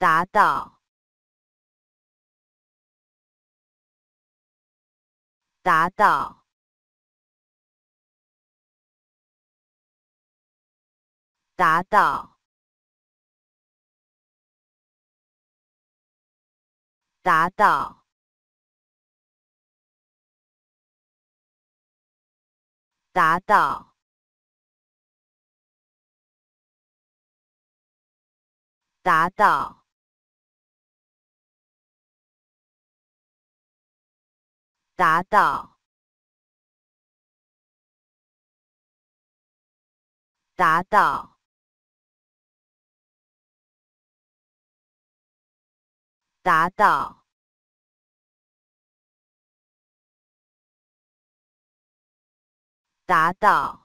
达到，达到，达到，达到，达到。达到，达到，达到，达到。